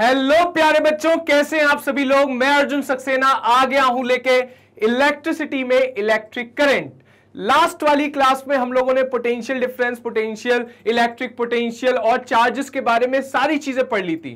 Hello प्यारे बच्चों कैसे हैं आप सभी लोग मैं अर्जुन सक्सेना आ गया हूं लेके इलेक्ट्रिसिटी में इलेक्ट्रिक करंट लास्ट वाली क्लास में हम लोगों ने potential difference potential electric potential और चार्जेस के बारे में सारी चीजें पढ़ ली थी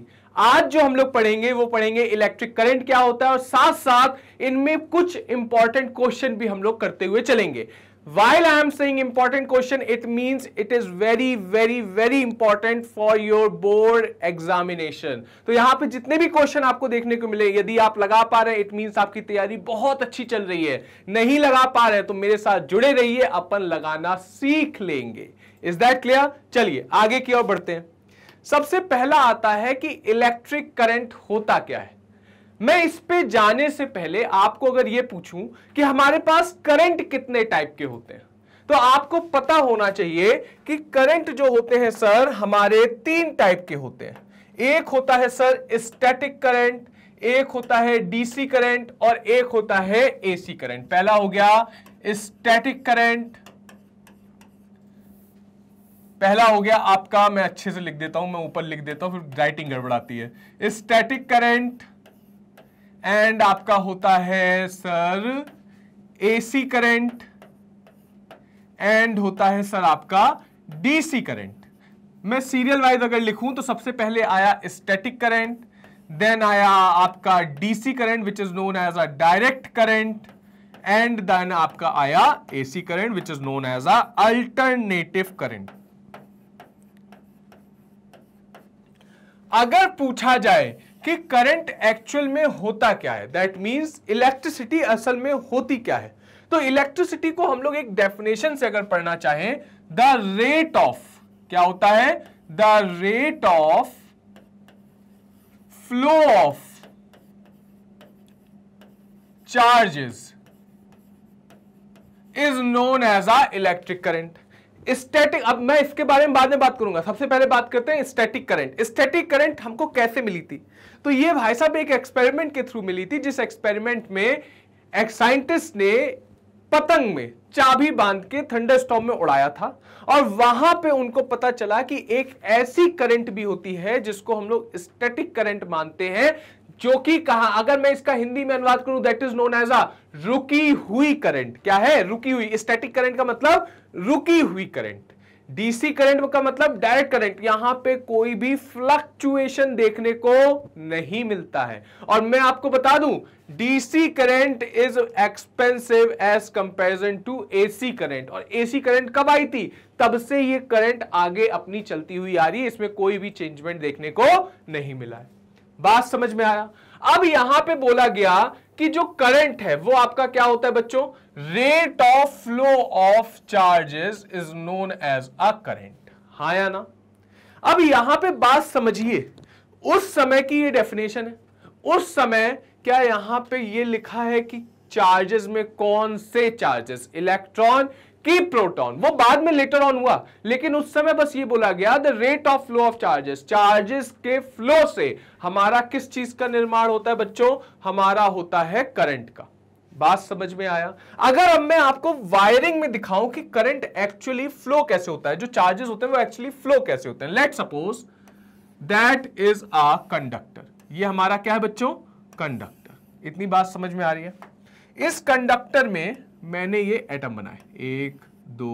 आज जो हम लोग पढ़ेंगे वो पढ़ेंगे इलेक्ट्रिक करंट क्या होता है और साथ साथ इनमें कुछ इंपॉर्टेंट क्वेश्चन भी हम लोग करते हुए चलेंगे while i am saying important question it means it is very very very important for your board examination तो यहां पे जितने भी क्वेश्चन आपको देखने को मिले यदि आप लगा पा रहे हैं इट मीन्स आपकी तैयारी बहुत अच्छी चल रही है नहीं लगा पा रहे हैं तो मेरे साथ जुड़े रहिए अपन लगाना सीख लेंगे इज दैट क्लियर चलिए आगे की ओर बढ़ते हैं सबसे पहला आता है कि इलेक्ट्रिक करंट होता क्या है मैं इस पे जाने से पहले आपको अगर ये पूछूं कि हमारे पास करंट कितने टाइप के होते हैं तो आपको पता होना चाहिए कि करंट जो होते हैं सर हमारे तीन टाइप के होते हैं एक होता है सर स्टैटिक करंट एक होता है डीसी करंट और एक होता है एसी करंट पहला हो गया स्टैटिक करंट पहला हो गया आपका मैं अच्छे से लिख देता हूं मैं ऊपर लिख देता हूं फिर राइटिंग गड़बड़ाती है स्टैटिक करंट एंड आपका होता है सर एसी करंट एंड होता है सर आपका डीसी करंट मैं सीरियल वाइज अगर लिखूं तो सबसे पहले आया स्टैटिक करंट देन आया आपका DC current which is known as a direct current and then आपका आया AC current which is known as a alternative current अगर पूछा जाए कि करंट एक्चुअल में होता क्या है दैट मींस इलेक्ट्रिसिटी असल में होती क्या है तो इलेक्ट्रिसिटी को हम लोग एक डेफिनेशन से अगर पढ़ना चाहें द रेट ऑफ क्या होता है the rate of flow of charges is known as a electric current static अब मैं इसके बारे में बाद में बात करूंगा सबसे पहले बात करते हैं स्टैटिक करंट स्टैटिक करंट हमको कैसे मिली थी तो ये भाई साहब एक एक्सपेरिमेंट के थ्रू मिली थी जिस एक्सपेरिमेंट में एक साइंटिस्ट ने पतंग में चाबी बांध के स्टॉम में उड़ाया था और वहां पे उनको पता चला कि एक ऐसी करंट भी होती है जिसको हम लोग स्टैटिक करंट मानते हैं जो कि कहा अगर मैं इसका हिंदी में अनुवाद करूं that is known as a रुकी हुई करंट क्या है रुकी हुई स्टैटिक करंट का मतलब रुकी हुई करंट डीसी करंट का मतलब डायरेक्ट करंट यहां पे कोई भी फ्लक्चुएशन देखने को नहीं मिलता है और मैं आपको बता दूं DC current is expensive as comparison to AC current और एसी करंट कब आई थी तब से ये करंट आगे अपनी चलती हुई आ रही है इसमें कोई भी चेंजमेंट देखने को नहीं मिला है बात समझ में आया अब यहां पे बोला गया कि जो करंट है वो आपका क्या होता है बच्चों rate of flow of charges is known as a current हा या ना अब यहां पे बात समझिए उस समय की ये डेफिनेशन है उस समय क्या यहां पे ये लिखा है कि चार्जेस में कौन से चार्जेस इलेक्ट्रॉन की प्रोटॉन वो बाद में लेटर ऑन हुआ लेकिन उस समय बस ये बोला गया the rate of flow of charges charges के फ्लो से हमारा किस चीज का निर्माण होता है बच्चों हमारा होता है करंट का बात समझ में आया अगर अब मैं आपको वायरिंग में दिखाऊं कि करंट एक्चुअली फ्लो कैसे होता है जो चार्जेस होते हैं वो एक्चुअली फ्लो कैसे होते हैं let suppose that is a conductor ये हमारा क्या है बच्चों कंडक्टर इतनी बात समझ में आ रही है इस कंडक्टर में मैंने ये एटम बनाए एक दो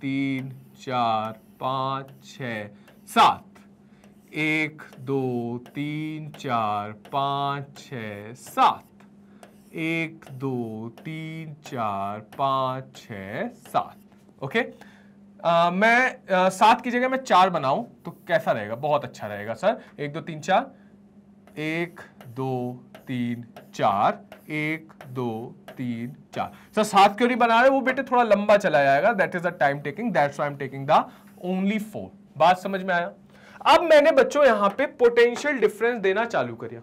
तीन चार पाँच छ सात एक दो तीन चार पाँच छ सात एक दो तीन चार पाँच छ सात ओके आ, मैं सात की जगह मैं चार बनाऊं तो कैसा रहेगा बहुत अच्छा रहेगा सर एक दो तीन चार एक दो तीन चार एक दो तीन चार सर सात क्यों नहीं बना रहे वो बेटे थोड़ा लंबा चला जाएगा that is the time taking that's I am taking the only four बात समझ में आया अब मैंने बच्चों यहां पे पोटेंशियल डिफरेंस देना चालू कर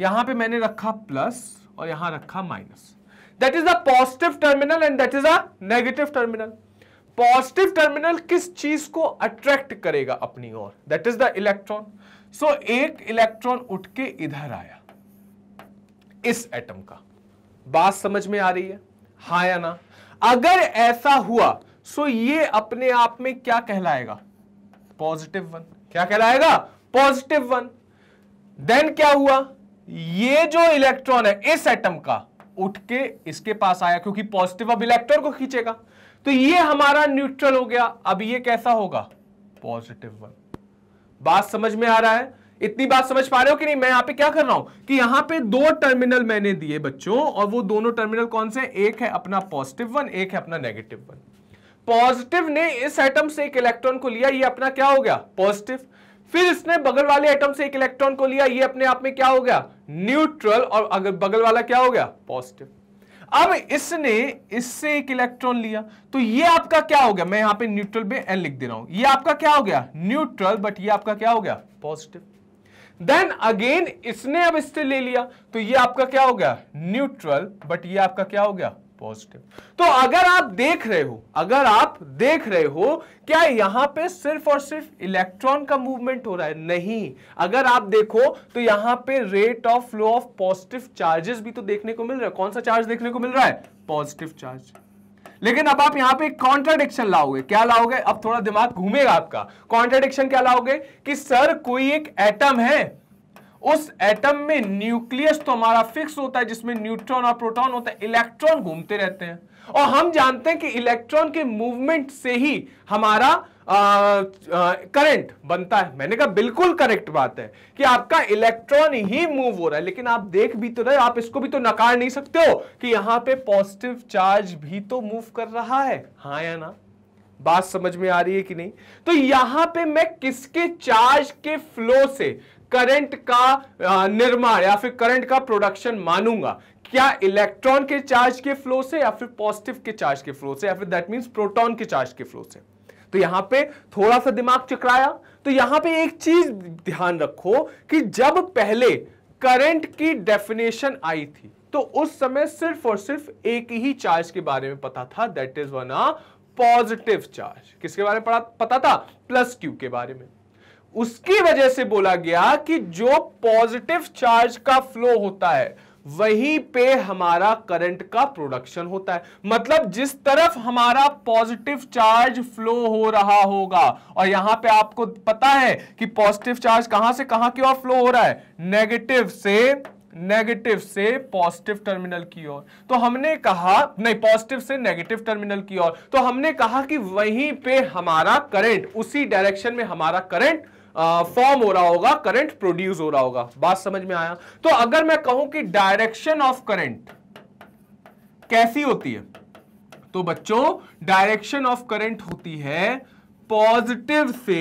यहां पे मैंने रखा प्लस और यहां रखा minus that is the positive terminal and that is a negative terminal positive terminal किस चीज को अट्रैक्ट करेगा अपनी ओर that is the electron so एक इलेक्ट्रॉन उठ के इधर आया इस एटम का बात समझ में आ रही है हा या ना अगर ऐसा हुआ सो ये अपने आप में क्या कहलाएगा पॉजिटिव वन क्या कहलाएगा पॉजिटिव वन देन क्या हुआ ये जो इलेक्ट्रॉन है इस एटम का उठ के इसके पास आया क्योंकि पॉजिटिव अब इलेक्ट्रॉन को खींचेगा तो ये हमारा न्यूट्रल हो गया अब ये कैसा होगा पॉजिटिव वन बात समझ में आ रहा है इतनी बात समझ पा रहे हो कि नहीं मैं यहां पे क्या कर रहा हूं कि यहां पे दो टर्मिनल मैंने दिए बच्चों और वो दोनों टर्मिनल कौन से एक है अपना पॉजिटिव वन एक है अपना नेगेटिव वन पॉजिटिव ने इस एटम से एक इलेक्ट्रॉन को लिया ये अपना क्या हो गया पॉजिटिव फिर इसने बगल वाले एटम से एक इलेक्ट्रॉन को लिया ये अपने आप में क्या हो गया न्यूट्रल और अगर बगल वाला क्या हो गया पॉजिटिव अब इसने इससे एक इलेक्ट्रॉन लिया तो ये आपका क्या हो गया मैं यहां पे न्यूट्रल में एन लिख दे रहा हूं ये आपका क्या हो गया न्यूट्रल बट ये आपका क्या हो गया पॉजिटिव देन अगेन इसने अब इससे ले लिया तो ये आपका क्या हो गया न्यूट्रल बट ये आपका क्या हो गया पॉजिटिव तो अगर आप देख रहे हो अगर आप देख रहे हो क्या यहां पे सिर्फ और सिर्फ इलेक्ट्रॉन का मूवमेंट हो रहा है नहीं अगर आप देखो तो यहां पे rate of flow of positive charges भी तो देखने को मिल रहा है कौन सा चार्ज देखने को मिल रहा है पॉजिटिव चार्ज लेकिन अब आप यहां पे कॉन्ट्राडिक्शन लाओगे क्या लाओगे अब थोड़ा दिमाग घूमेगा आपका कॉन्ट्राडिक्शन क्या लाओगे कि सर कोई एक एटम है उस एटम में न्यूक्लियस तो हमारा फिक्स होता है जिसमें न्यूट्रॉन और प्रोटॉन होता है इलेक्ट्रॉन घूमते रहते हैं और हम जानते हैं कि इलेक्ट्रॉन के मूवमेंट से ही हमारा करंट बनता है मैंने कहा बिल्कुल करेक्ट बात है कि आपका इलेक्ट्रॉन ही मूव हो रहा है लेकिन आप देख भी तो रहे आप इसको भी तो नकार नहीं सकते हो कि यहां पे पॉजिटिव चार्ज भी तो मूव कर रहा है हाँ या ना बात समझ में आ रही है कि नहीं तो यहां पे मैं किसके चार्ज के फ्लो से करंट का निर्माण या फिर करंट का प्रोडक्शन मानूंगा क्या इलेक्ट्रॉन के चार्ज के फ्लो से या फिर पॉजिटिव के चार्ज के फ्लो से या फिर दैट मीन्स प्रोटॉन के चार्ज के फ्लो से तो यहां पे थोड़ा सा दिमाग चकराया तो यहां पे एक चीज ध्यान रखो कि जब पहले करंट की डेफिनेशन आई थी तो उस समय सिर्फ और सिर्फ एक ही चार्ज के बारे में पता था that is one ah positive charge किसके बारे में पता था प्लस क्यू के बारे में उसकी वजह से बोला गया कि जो पॉजिटिव चार्ज का फ्लो होता है वहीं पे हमारा करंट का प्रोडक्शन होता है मतलब जिस तरफ हमारा पॉजिटिव चार्ज फ्लो हो रहा होगा और यहां पे आपको पता है कि पॉजिटिव चार्ज कहां से कहां की ओर फ्लो हो रहा है नेगेटिव से नेगेटिव से पॉजिटिव टर्मिनल की ओर तो हमने कहा नहीं पॉजिटिव से नेगेटिव टर्मिनल की ओर तो हमने कहा कि वहीं पे हमारा करंट उसी डायरेक्शन में हमारा करंट फॉर्म हो रहा होगा करंट प्रोड्यूस हो रहा होगा बात समझ में आया तो अगर मैं कहूं कि डायरेक्शन ऑफ करंट कैसी होती है तो बच्चों डायरेक्शन ऑफ करंट होती है पॉजिटिव से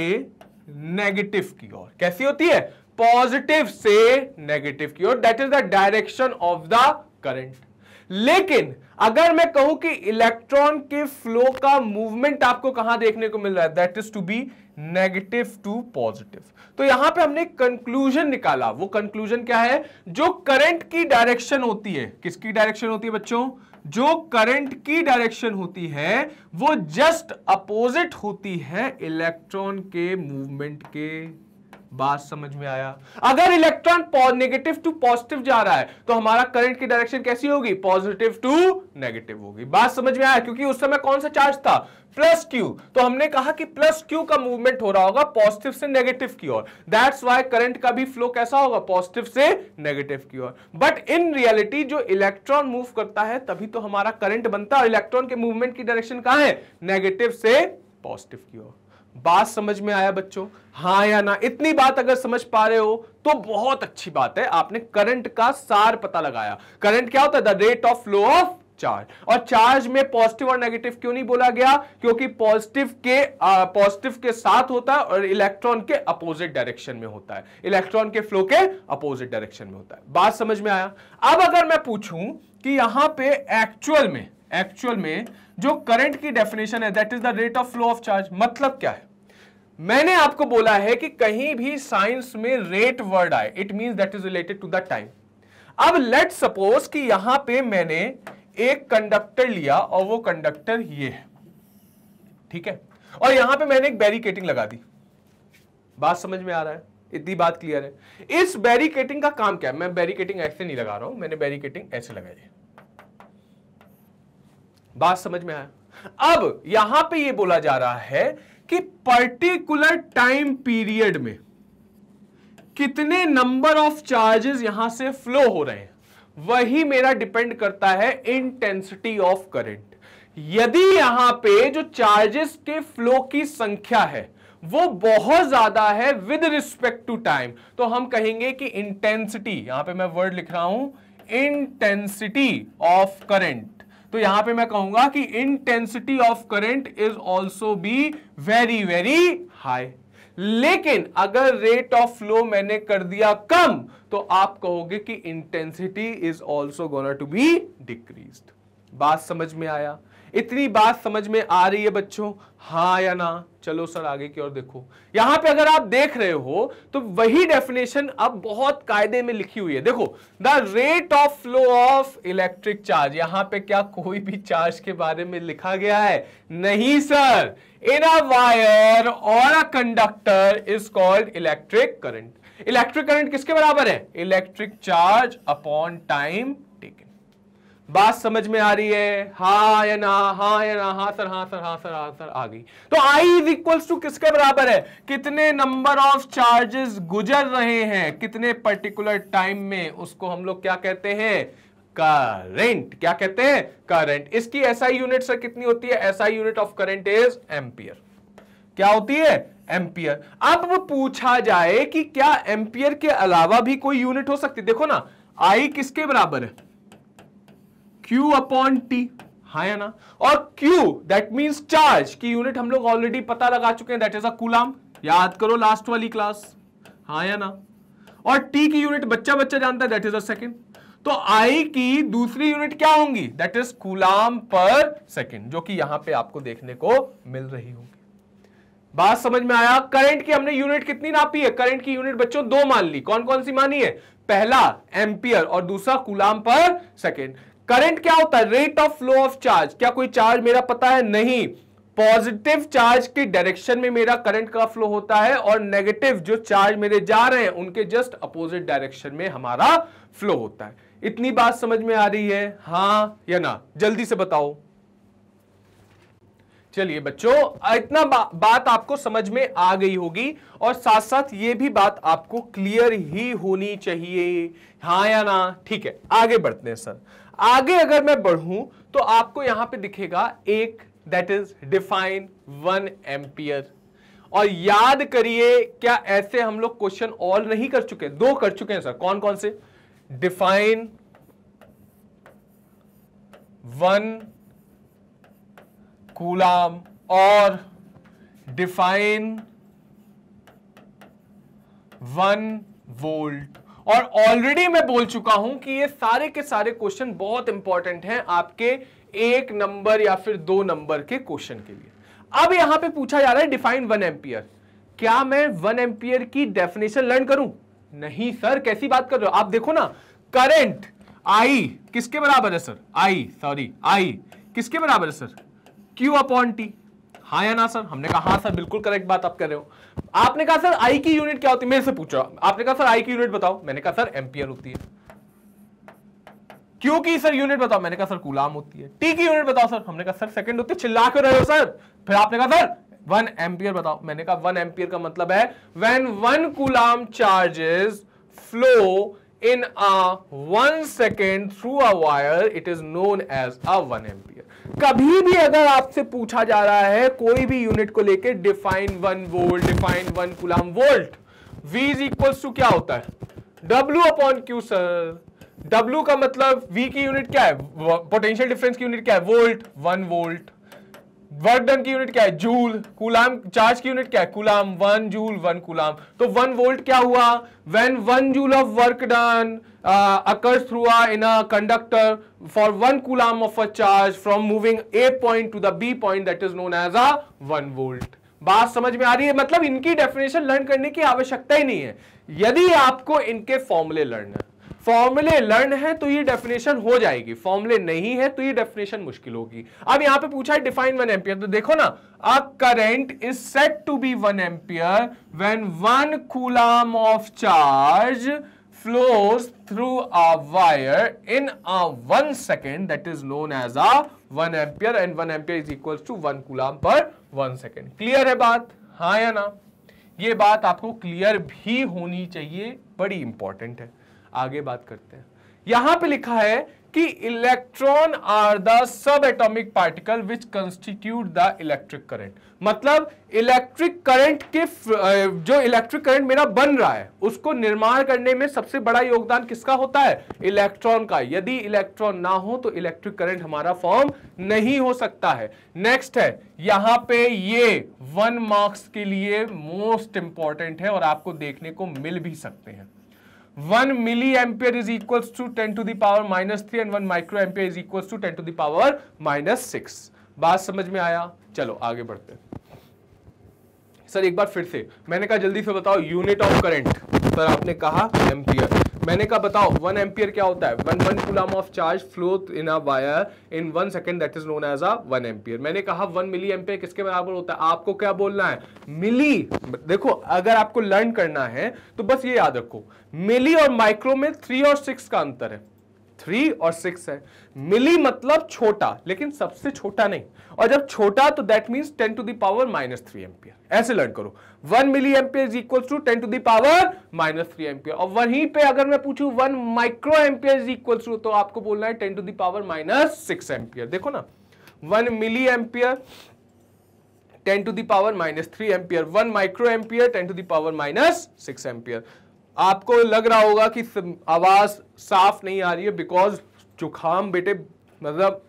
नेगेटिव की ओर कैसी होती है पॉजिटिव से नेगेटिव की ओर that is the direction of the current लेकिन अगर मैं कहूं कि इलेक्ट्रॉन के फ्लो का मूवमेंट आपको कहां देखने को मिल रहा है that is to be negative to positive तो यहां पे हमने कंक्लूजन निकाला वो कंक्लूजन क्या है जो करंट की डायरेक्शन होती है किसकी डायरेक्शन होती है बच्चों जो करंट की डायरेक्शन होती है वो जस्ट अपोजिट होती है इलेक्ट्रॉन के मूवमेंट के बात समझ में आया अगर इलेक्ट्रॉन नेगेटिव टू पॉजिटिव जा रहा है तो हमारा करंट की डायरेक्शन कैसी होगी पॉजिटिव टू नेगेटिव होगी बात समझ में आया क्योंकि उस समय कौन सा चार्ज था प्लस क्यू तो हमने कहा कि प्लस क्यू का मूवमेंट हो रहा होगा पॉजिटिव से नेगेटिव की ओर दैट्स वाई करंट का भी फ्लो कैसा होगा पॉजिटिव से नेगेटिव की ओर बट इन रियलिटी जो इलेक्ट्रॉन मूव करता है तभी तो हमारा करंट बनता है इलेक्ट्रॉन के मूवमेंट की डायरेक्शन कहा है नेगेटिव से पॉजिटिव की ओर बात समझ में आया बच्चों हाँ या ना इतनी बात अगर समझ पा रहे हो तो बहुत अच्छी बात है आपने करंट का सार पता लगाया करंट क्या होता है the rate of flow of charge और चार्ज में पॉजिटिव और नेगेटिव क्यों नहीं बोला गया क्योंकि पॉजिटिव के पॉजिटिव के साथ होता है और इलेक्ट्रॉन के अपोजिट डायरेक्शन में होता है इलेक्ट्रॉन के फ्लो के अपोजिट डायरेक्शन में होता है बात समझ में आया अब अगर मैं पूछूं कि यहां पे एक्चुअल में एक्चुअल में जो करंट की डेफिनेशन है that is the rate of flow of charge मतलब क्या है मैंने आपको बोला है कि कहीं भी साइंस में रेट वर्ड आए it mean that is related to the time अब लेट सपोज कि यहां पे मैंने एक कंडक्टर लिया और वो कंडक्टर ये है ठीक है और यहां पे मैंने एक बैरिकेटिंग लगा दी बात समझ में आ रहा है इतनी बात क्लियर है इस बैरिकेटिंग का काम क्या है मैं बैरिकेटिंग ऐसे नहीं लगा रहा हूं मैंने बैरिकेटिंग ऐसे लगाई है बात समझ में आया अब यहां पे ये बोला जा रहा है कि पर्टिकुलर टाइम पीरियड में कितने नंबर ऑफ चार्जेस यहां से फ्लो हो रहे हैं वही मेरा डिपेंड करता है इंटेंसिटी ऑफ करंट यदि यहां पे जो चार्जेस के फ्लो की संख्या है वो बहुत ज्यादा है विद रिस्पेक्ट टू टाइम तो हम कहेंगे कि इंटेंसिटी यहां पे मैं वर्ड लिख रहा हूं इंटेंसिटी ऑफ करंट तो यहां पे मैं कहूंगा कि intensity of current is also be very very high लेकिन अगर रेट ऑफ फ्लो मैंने कर दिया कम तो आप कहोगे कि intensity is also gonna to be decrease बात समझ में आया इतनी बात समझ में आ रही है बच्चों हाँ या ना चलो सर आगे की ओर देखो यहां पे अगर आप देख रहे हो तो वही डेफिनेशन अब बहुत कायदे में लिखी हुई है देखो the rate of flow of electric charge यहां पे क्या कोई भी चार्ज के बारे में लिखा गया है नहीं सर इन अ वायर और a conductor is called electric current electric current किसके बराबर है इलेक्ट्रिक चार्ज अपॉन टाइम बात समझ में आ रही है हा या ना हा या ना हा सर हा सर हा सर हा सर आ गई तो आई इज इक्वल्स टू किसके बराबर है कितने नंबर ऑफ चार्जेस गुजर रहे हैं कितने पर्टिकुलर टाइम में उसको हम लोग क्या कहते हैं करंट क्या कहते हैं करंट इसकी एसआई यूनिट सर कितनी होती है SI unit of current is ampere क्या होती है एम्पियर अब पूछा जाए कि क्या एम्पियर के अलावा भी कोई यूनिट हो सकती देखो ना आई किसके बराबर है Q अपॉन टी हाँ या ना और Q दैट मीन्स चार्ज की यूनिट हम लोग ऑलरेडी पता लगा चुके हैं दैट इज अ कुलाम याद करो लास्ट वाली क्लास हाँ या ना और T की यूनिट बच्चा बच्चा जानता है दैट इज अ सेकेंड तो I की दूसरी यूनिट क्या होंगी दैट इज कुलाम पर सेकेंड जो कि यहां पे आपको देखने को मिल रही होगी बात समझ में आया करंट की हमने यूनिट कितनी नापी है करंट की यूनिट बच्चों दो मान ली कौन कौन सी मानी है पहला एम्पियर और दूसरा कुलाम पर सेकेंड करंट क्या होता है rate of flow of charge क्या कोई चार्ज मेरा पता है नहीं पॉजिटिव चार्ज के डायरेक्शन में मेरा करंट का फ्लो होता है और नेगेटिव जो चार्ज मेरे जा रहे हैं उनके जस्ट अपोजिट डायरेक्शन में हमारा फ्लो होता है इतनी बात समझ में आ रही है हाँ या ना जल्दी से बताओ चलिए बच्चों इतना बा, बात आपको समझ में आ गई होगी और साथ साथ ये भी बात आपको क्लियर ही होनी चाहिए हाँ या ना ठीक है आगे बढ़ते हैं सर आगे अगर मैं बढ़ूं तो आपको यहां पे दिखेगा एक that is define one ampere और याद करिए क्या ऐसे हम लोग क्वेश्चन ऑल नहीं कर चुके दो कर चुके हैं सर कौन कौन से डिफाइन वन कूलाम और डिफाइन वन वोल्ट और ऑलरेडी मैं बोल चुका हूं कि ये सारे के सारे क्वेश्चन बहुत इंपॉर्टेंट हैं आपके एक नंबर या फिर दो नंबर के क्वेश्चन के लिए अब यहां पे पूछा जा रहा है डिफाइन वन एम्पियर क्या मैं वन एम्पियर की डेफिनेशन लर्न करूं नहीं सर कैसी बात कर रहे हो आप देखो ना करंट आई किसके बराबर है सर आई सॉरी आई किसके बराबर है सर क्यू अपॉन टी हाँ या ना सर हमने कहा हाँ सर बिल्कुल करेक्ट बात आप कर रहे हो आपने कहा सर आई की यूनिट क्या होती है मेरे से पूछा आपने कहा सर आई की यूनिट बताओ मैंने कहा सर एम्पियर होती है क्यू की सर यूनिट बताओ मैंने कहा सर गुलाम होती है टी की यूनिट बताओ सर हमने कहा सर सेकंड होती है चिल्ला क्यों रहे हो सर फिर आपने कहा सर वन एम्पियर बताओ मैंने कहा वन एम्पियर का मतलब है when one coulomb charges flow in a one second through a wire it is known as a one ampere कभी भी अगर आपसे पूछा जा रहा है कोई भी यूनिट को लेके define one volt define one coulomb volt V is equals to क्या होता है W upon Q sir W का मतलब V की यूनिट क्या है पोटेंशियल डिफरेंस की यूनिट क्या है volt one volt work done की यूनिट क्या है जूल कुलाम चार्ज की यूनिट क्या है coulomb one joule one coulomb तो वन वोल्ट क्या हुआ when one joule of work done occurs through in a conductor for 1 coulomb of a charge from moving A point to the B point that is known as a 1 volt. बात समझ में आ रही है मतलब इनकी definition learn करने की आवश्यकता ही नहीं है यदि आपको इनके फॉर्मूले लर्न है फॉर्मूले लर्न है तो ये डेफिनेशन हो जाएगी फॉर्मूले नहीं है तो ये डेफिनेशन मुश्किल होगी अब यहां पे पूछा है डिफाइन वन एम्पियर तो देखो ना a current is set to be one ampere when one coulomb of charge flows through a wire in a 1 second that is known as a 1 ampere and 1 ampere is equals to 1 coulomb per 1 second. clear है बात हाँ या ना ये बात आपको clear भी होनी चाहिए बड़ी important है आगे बात करते हैं यहां पे लिखा है कि electron are the sub atomic particle which constitute the electric current मतलब इलेक्ट्रिक करंट के जो इलेक्ट्रिक करंट मेरा बन रहा है उसको निर्माण करने में सबसे बड़ा योगदान किसका होता है इलेक्ट्रॉन का यदि इलेक्ट्रॉन ना हो तो इलेक्ट्रिक करंट हमारा फॉर्म नहीं हो सकता है नेक्स्ट है यहां पे ये वन मार्क्स के लिए मोस्ट इंपॉर्टेंट है और आपको देखने को मिल भी सकते हैं one milli ampere is equal to ten to the power minus three and one micro ampere is equal to ten to the power minus six बात समझ में आया चलो आगे बढ़ते सर एक बार फिर से मैंने कहा जल्दी से बताओ यूनिट ऑफ करंट सर आपने कहा एम्पियर मैंने कहा बताओ वन एम्पियर क्या होता है one one coulomb of charge flow in a wire in one second that is known as a one ampere मैंने कहा वन मिली एम्पियर किसके बराबर होता है आपको क्या बोलना है मिली देखो अगर आपको लर्न करना है तो बस ये याद रखो मिली और माइक्रो में थ्री और सिक्स का अंतर है थ्री और सिक्स है मिली मतलब छोटा लेकिन सबसे छोटा नहीं और जब छोटा तो that mean ten to the power minus three ampere ऐसे लर्न करो one milli ampere equal to ten to the power minus three ampere और वहीं पे अगर मैं पूछूं one micro ampere equal to तो आपको बोलना है ten to the power minus six ampere देखो ना one milli ampere ten to the power minus three ampere one micro ampere ten to the power minus six ampere आपको लग रहा होगा कि आवाज़ साफ नहीं आ रही है बिकॉज जुकाम बेटे मतलब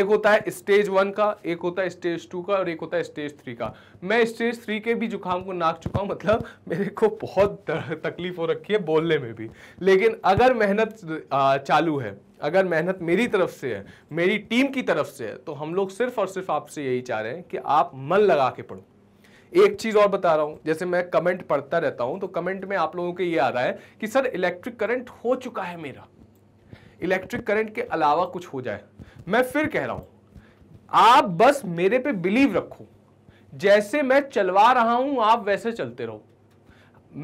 एक होता है स्टेज वन का एक होता है स्टेज टू का और एक होता है स्टेज थ्री का मैं स्टेज थ्री के भी जुकाम को नाक चुका हूँ मतलब मेरे को बहुत तकलीफ हो रखी है बोलने में भी लेकिन अगर मेहनत चालू है अगर मेहनत मेरी तरफ से है मेरी टीम की तरफ से है तो हम लोग सिर्फ और सिर्फ आपसे यही चाह रहे हैं कि आप मन लगा के पढ़ो एक चीज़ और बता रहा हूं जैसे मैं कमेंट पढ़ता रहता हूं तो कमेंट में आप लोगों के ये आ रहा है कि सर इलेक्ट्रिक करंट हो चुका है मेरा इलेक्ट्रिक करंट के अलावा कुछ हो जाए मैं फिर कह रहा हूं आप बस मेरे पे बिलीव रखो जैसे मैं चलवा रहा हूँ आप वैसे चलते रहो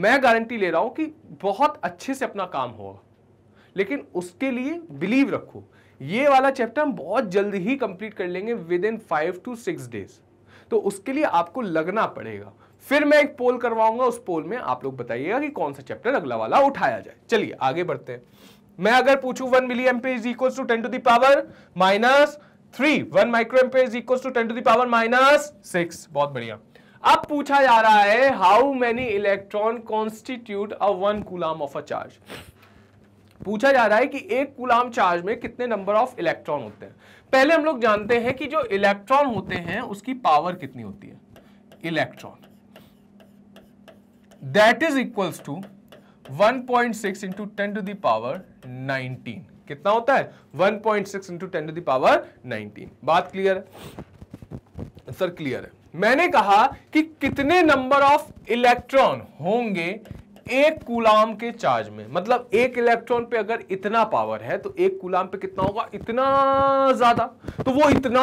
मैं गारंटी ले रहा हूं कि बहुत अच्छे से अपना काम होगा लेकिन उसके लिए बिलीव रखो ये वाला चैप्टर हम बहुत जल्द ही कंप्लीट कर लेंगे within five to six days तो उसके लिए आपको लगना पड़ेगा फिर मैं एक पोल करवाऊंगा उस पोल में आप लोग बताइएगा कि कौन सा चैप्टर अगला वाला उठाया जाए चलिए आगे बढ़ते हैं मैं अगर पूछू one milli ampere is equal to ten to the power minus three one micro ampere is equal to ten to the power minus six बहुत बढ़िया अब पूछा जा रहा है how many electron constitute a one coulomb of a charge पूछा जा रहा है कि एक कुलाम चार्ज में कितने नंबर ऑफ इलेक्ट्रॉन होते हैं पहले हम लोग जानते हैं कि जो इलेक्ट्रॉन होते हैं उसकी पावर कितनी होती है electron that is equals to 1.6 point six into ten to the power nineteen कितना होता है 1.6 point six into ten to the power nineteen बात क्लियर है सर क्लियर है मैंने कहा कि कितने नंबर ऑफ इलेक्ट्रॉन होंगे एक कुलाम के चार्ज में मतलब एक इलेक्ट्रॉन पे अगर इतना पावर है तो एक कुलाम पे कितना होगा इतना ज्यादा तो वो इतना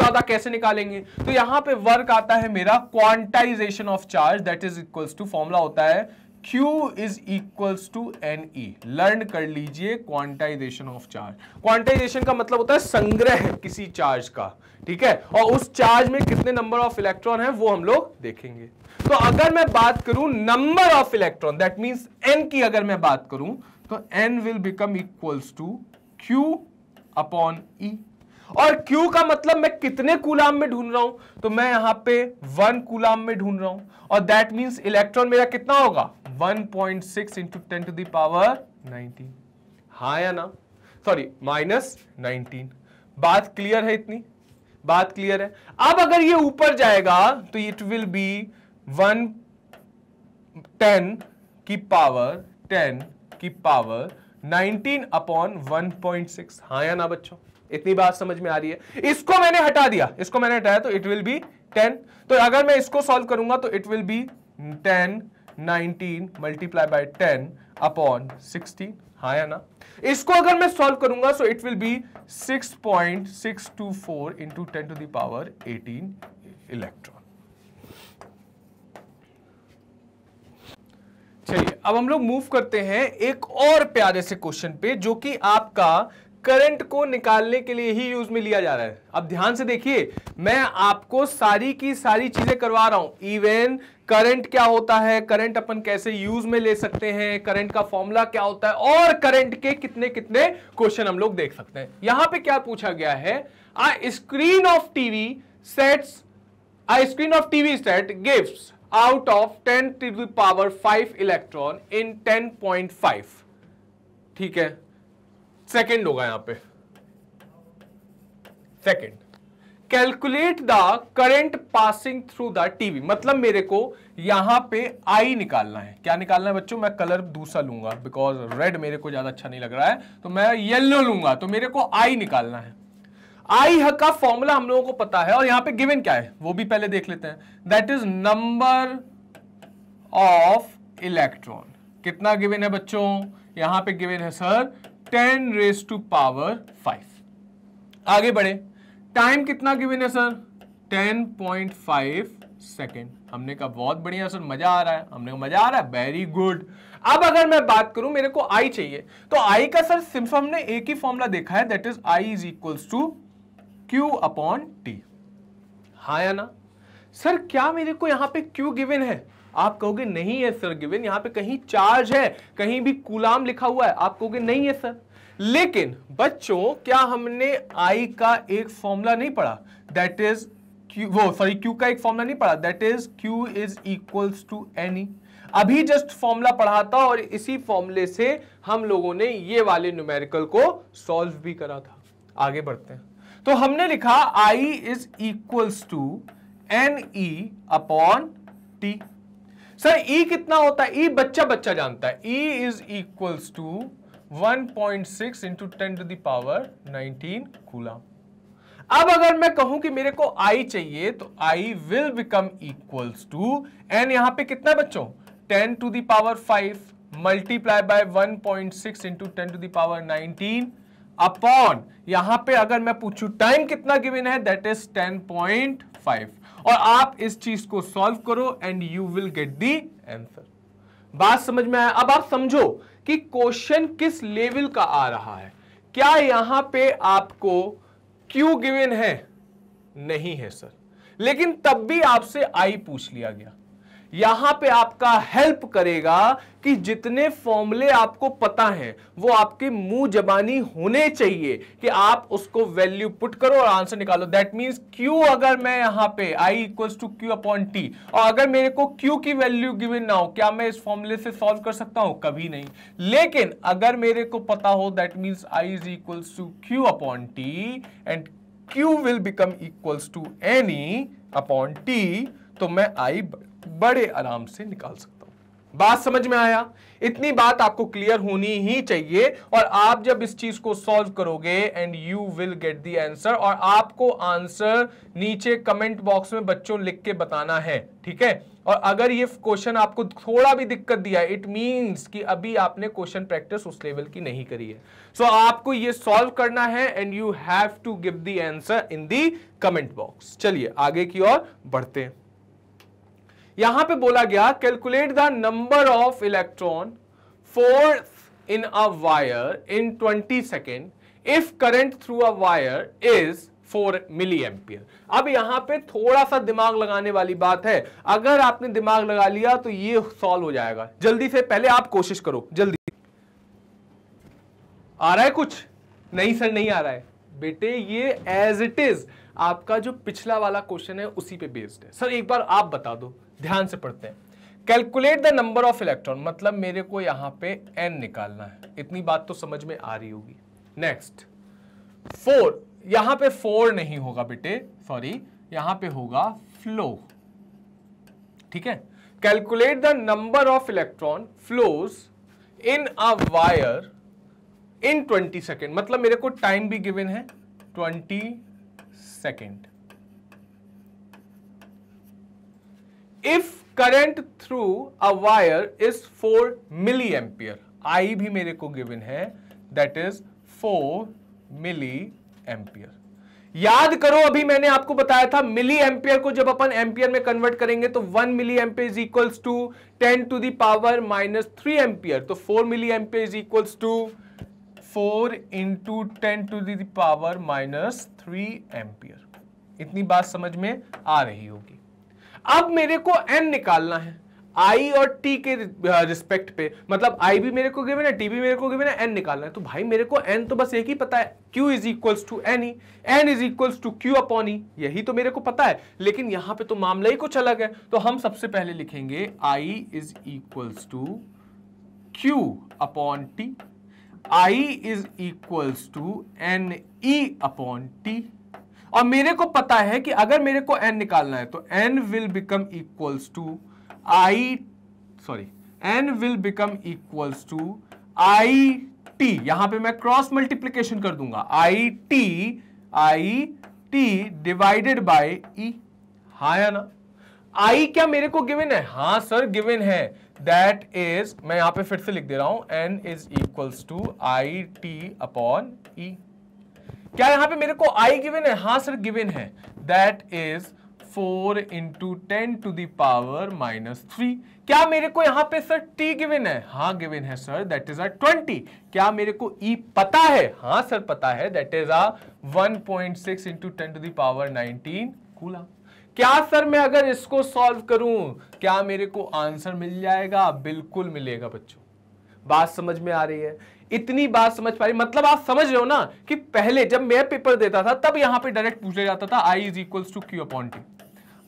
ज्यादा कैसे निकालेंगे तो यहां पे वर्क आता है मेरा quantization of charge that is equals to formula होता है Q is equals to N E learn कर लीजिए क्वांटाइजेशन ऑफ चार्ज क्वांटाइजेशन का मतलब होता है संग्रह किसी चार्ज का ठीक है और उस चार्ज में कितने नंबर ऑफ इलेक्ट्रॉन है वो हम लोग देखेंगे तो अगर मैं बात करूं number of electron that means N की अगर मैं बात करूं तो N will become equals to Q upon E और क्यू का मतलब मैं कितने कूलाम में ढूंढ रहा हूं तो मैं यहां पे वन कुलाम में ढूंढ रहा हूं और दैट मींस इलेक्ट्रॉन मेरा कितना होगा 1.6 point six into ten to the power nineteen हाँ या ना सॉरी माइनस नाइनटीन बात क्लियर है इतनी बात क्लियर है अब अगर ये ऊपर जाएगा तो it will be one ten की पावर टेन की पावर 19 अपॉन 1.6 हाँ या ना बच्चों इतनी बात समझ में आ रही है इसको मैंने हटा दिया इसको मैंने हटाया तो इट विल बी टेन तो अगर मैं इसको सॉल्व करूंगा तो it will be ten nineteen multiply by ten upon sixteen हाँ या ना इसको अगर मैं सॉल्व करूंगा so it will be 6.624 point six two four into ten to the power eighteen electron चलिए अब हम लोग मूव करते हैं एक और प्यारे से क्वेश्चन पे जो कि आपका करंट को निकालने के लिए ही यूज में लिया जा रहा है अब ध्यान से देखिए मैं आपको सारी की सारी चीजें करवा रहा हूं इवन करंट क्या होता है करंट अपन कैसे यूज में ले सकते हैं करंट का फॉर्मूला क्या होता है और करंट के कितने कितने क्वेश्चन हम लोग देख सकते हैं यहां पे क्या पूछा गया है a screen of TV sets a screen of TV set gift out of ten power five electron in ten point five ठीक है सेकेंड होगा यहां पे second calculate the current passing through the TV मतलब मेरे को यहां पे आई निकालना है क्या निकालना है बच्चों मैं कलर दूसरा लूंगा बिकॉज रेड मेरे को ज्यादा अच्छा नहीं लग रहा है तो मैं येल्लो लूंगा तो मेरे को आई निकालना है आई का फॉर्मूला हम लोगों को पता है और यहां पे गिवन क्या है वो भी पहले देख लेते हैं that is number of electron कितना गिवन है बच्चों यहां पे गिवन है sir ten raise to power five आगे बढ़े टाइम कितना गिवन है sir ten point five second हमने कहा बहुत बढ़िया सर मजा आ रहा है हमने कहा मजा आ रहा है वेरी गुड अब अगर मैं बात करूं मेरे को आई चाहिए तो आई का सर सिर्फ हमने एक ही फॉर्मूला देखा है that is I is equal to Q upon T हा या ना सर क्या मेरे को यहां पे क्यू गिवन है आप कहोगे नहीं है सर गिवेन यहां पे कहीं चार्ज है कहीं भी कुलाम लिखा हुआ है आप कहोगे नहीं है सर लेकिन बच्चों क्या हमने आई का एक फॉर्मूला नहीं पढ़ा दैट इज क्यू वो सॉरी क्यू का एक फॉर्मूला नहीं पढ़ा that is Q is equals to N E अभी जस्ट फॉर्मूला पढ़ा था और इसी फॉर्मूले से हम लोगों ने ये वाले न्यूमेरिकल को सॉल्व भी करा था आगे बढ़ते हैं तो हमने लिखा I is equals to N E upon T sir E e कितना होता है ई e बच्चा बच्चा जानता है E is equals to 1.6 point six into ten to the power nineteen खुला अब अगर मैं कहूं कि मेरे को आई चाहिए तो I will become equals to N यहां पे कितना बच्चों ten to the power five multiply by 1.6 point six into ten to the power nineteen upon यहां पे अगर मैं पूछूं टाइम कितना गिविन है दैट इज 10.5 और आप इस चीज को सॉल्व करो and you will get the answer बात समझ में आया अब आप समझो कि क्वेश्चन किस लेवल का आ रहा है क्या यहां पे आपको क्यू गिवन है नहीं है सर लेकिन तब भी आपसे आई पूछ लिया गया यहां पे आपका हेल्प करेगा कि जितने फॉर्मूले आपको पता हैं वो आपके मुंह जबानी होने चाहिए कि आप उसको वैल्यू पुट करो और आंसर निकालो दैट मीन्स क्यू अगर मैं यहां पे I equals to Q upon T और अगर मेरे को क्यू की वैल्यू गिवन ना हो क्या मैं इस फॉर्मूले से सॉल्व कर सकता हूं कभी नहीं लेकिन अगर मेरे को पता हो that means I is equals to Q upon T and Q will become equals to N E upon T तो मैं आई बड़े आराम से निकाल सकता हूं बात समझ में आया इतनी बात आपको क्लियर होनी ही चाहिए और आप जब इस चीज को सॉल्व करोगे and you will get the answer और आपको आंसर नीचे कमेंट बॉक्स में बच्चों लिख के बताना है ठीक है और अगर ये क्वेश्चन आपको थोड़ा भी दिक्कत दिया इट मींस कि अभी आपने क्वेश्चन प्रैक्टिस उस लेवल की नहीं करी है सो so, आपको ये सॉल्व करना है and you have to give the answer in the comment box चलिए आगे की ओर बढ़ते हैं यहां पे बोला गया calculate the number of electron four in a wire in 20 second if current through a wire is four milli ampere अब यहां पे थोड़ा सा दिमाग लगाने वाली बात है अगर आपने दिमाग लगा लिया तो ये सॉल्व हो जाएगा जल्दी से पहले आप कोशिश करो जल्दी आ रहा है कुछ नहीं सर नहीं आ रहा है बेटे ये एज इट इज आपका जो पिछला वाला क्वेश्चन है उसी पे बेस्ड है सर एक बार आप बता दो ध्यान से पढ़ते हैं calculate the number of electron मतलब मेरे को यहां पे एन निकालना है इतनी बात तो समझ में आ रही होगी नेक्स्ट फोर यहां पे फोर नहीं होगा बेटे सॉरी यहां पे होगा फ्लो ठीक है calculate the number of electron flows in a wire in 20 second मतलब मेरे को टाइम भी गिवन है 20 second if current through a wire is four milli ampere I भी मेरे को गिवन है that is four milli ampere याद करो अभी मैंने आपको बताया था मिली एम्पियर को जब अपन एम्पियर में कन्वर्ट करेंगे तो one milli ampere is equals to ten to the power minus three ampere तो four milli ampere is equals to four into ten to the power minus three ampere इतनी बात समझ में आ रही होगी अब मेरे को एन निकालना है आई और टी के रिस्पेक्ट पे मतलब आई भी मेरे को गिवन है टी भी मेरे को गिवन है एन निकालना है तो भाई मेरे को एन तो बस एक ही पता है Q is equals to N E N is equals to Q upon E यही तो मेरे को पता है लेकिन यहां पे तो मामला ही कुछ अलग है तो हम सबसे पहले लिखेंगे I is equals to Q upon T I is equals to N E upon T और मेरे को पता है कि अगर मेरे को एन निकालना है तो N will become equals to I sorry N will become equals to I T यहां पे मैं क्रॉस मल्टीप्लीकेशन कर दूंगा I T I T divided by E हाँ या ना आई क्या मेरे को गिवन है हाँ सर गिवन है दैट इज मैं यहां पे फिर से लिख दे रहा हूं N is equals to I T upon E क्या यहां पे मेरे को आई गिवन है हाँ सर गिवन है that is four into ten to the power minus three क्या मेरे को यहां पे सर टी गिवन है हाँ गिवन है sir that is a twenty क्या मेरे को ई e पता है हाँ सर पता है that is a one point six into ten to the power nineteen coulomb क्या सर मैं अगर इसको सॉल्व करूं क्या मेरे को आंसर मिल जाएगा बिल्कुल मिलेगा बच्चों बात समझ में आ रही है इतनी बात समझ पा रही मतलब आप समझ रहे हो ना कि पहले जब मैं पेपर देता था तब यहां पे डायरेक्ट पूछा जाता था I is equal to Q upon T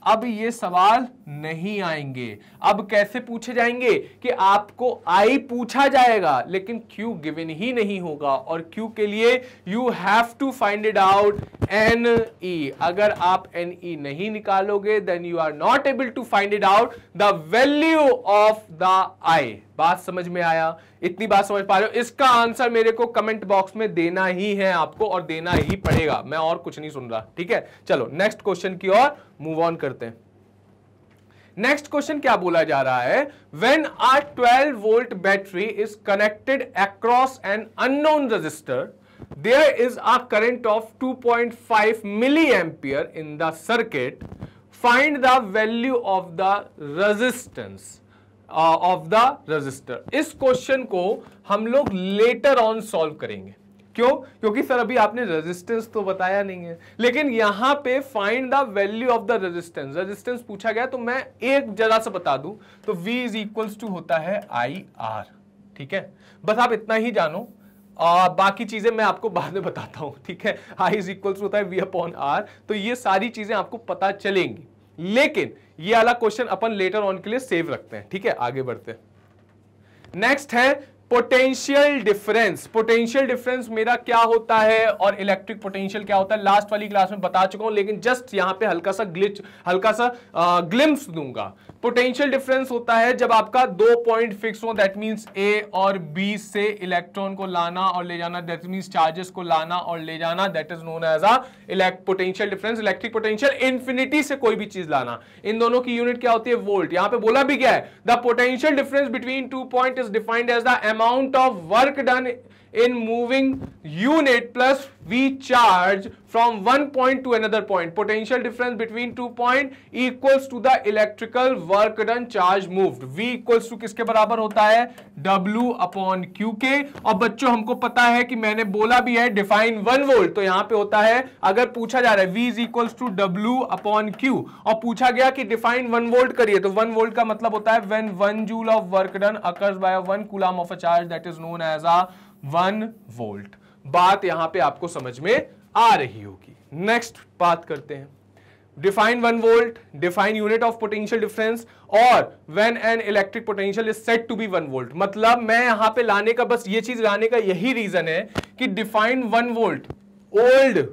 अब ये सवाल नहीं आएंगे अब कैसे पूछे जाएंगे कि आपको आई पूछा जाएगा लेकिन क्यू गिवन ही नहीं होगा और क्यू के लिए you have to find it out N E अगर आप एन ई e नहीं निकालोगे then you are not able to find it out the value of the I बात समझ में आया इतनी बात समझ पा रहे हो इसका आंसर मेरे को कमेंट बॉक्स में देना ही है आपको और देना ही पड़ेगा मैं और कुछ नहीं सुन रहा ठीक है चलो नेक्स्ट क्वेश्चन की ओर मूव ऑन करते हैं नेक्स्ट क्वेश्चन क्या बोला जा रहा है when a 12 volt battery is connected across an unknown resistor there is a current of 2.5 milli ampere in the circuit find the value of the resistance of the resistor इस question को हम लोग later on solve करेंगे क्यों क्योंकि sir अभी आपने resistance तो बताया नहीं है लेकिन यहां पे find the value of the resistance resistance पूछा गया तो मैं एक जरा से बता दूं तो V इज इक्वल्स टू होता है आई आर ठीक है बस आप इतना ही जानो आ, uh, बाकी चीजें मैं आपको बाद में बताता हूं ठीक है आई इज इक्वल्स होता है वी अपॉन आर तो ये सारी चीजें आपको पता चलेंगी लेकिन ये वाला क्वेश्चन अपन लेटर ऑन के लिए सेव रखते हैं ठीक है आगे बढ़ते हैं नेक्स्ट है पोटेंशियल डिफरेंस पोटेंशियल डिफरेंस मेरा क्या होता है और इलेक्ट्रिक पोटेंशियल क्या होता है लास्ट वाली क्लास में बता चुका हूं लेकिन जस्ट यहां पे हल्का सा ग्लिच हल्का सा ग्लिम्स दूंगा पोटेंशियल डिफरेंस होता है जब आपका दो पॉइंट फिक्स हो दैट मींस ए और बी से इलेक्ट्रॉन को लाना और ले जाना दैट मींस चार्जेस को लाना और ले जाना that is known as a potential difference electric potential infinity से कोई भी चीज लाना इन दोनों की यूनिट क्या होती है वोल्ट यहां पे बोला भी क्या है the potential difference between two point is defined as the amount of work done in moving unit plus we charge from one point to another point. Potential difference between two point equals to the electrical work done charge moved. V equals to किसके बराबर होता है W upon Q के और बच्चों हमको पता है कि मैंने बोला भी है डिफाइन वन वोल्ट तो यहाँ पे होता है अगर पूछा जा रहा है V is equals to W upon Q और पूछा गया कि डिफाइन वन वोल्ट करिए तो वन वोल्ट का मतलब होता है when one joule of work done occurs by one coulomb of a charge that is known as a one volt बात यहां पे आपको समझ में आ रही होगी नेक्स्ट बात करते हैं define one volt define unit of potential difference और when an electric potential is set to be one volt मतलब मैं यहां पे लाने का बस ये चीज लाने का यही रीजन है कि डिफाइन वन वोल्ट ओल्ड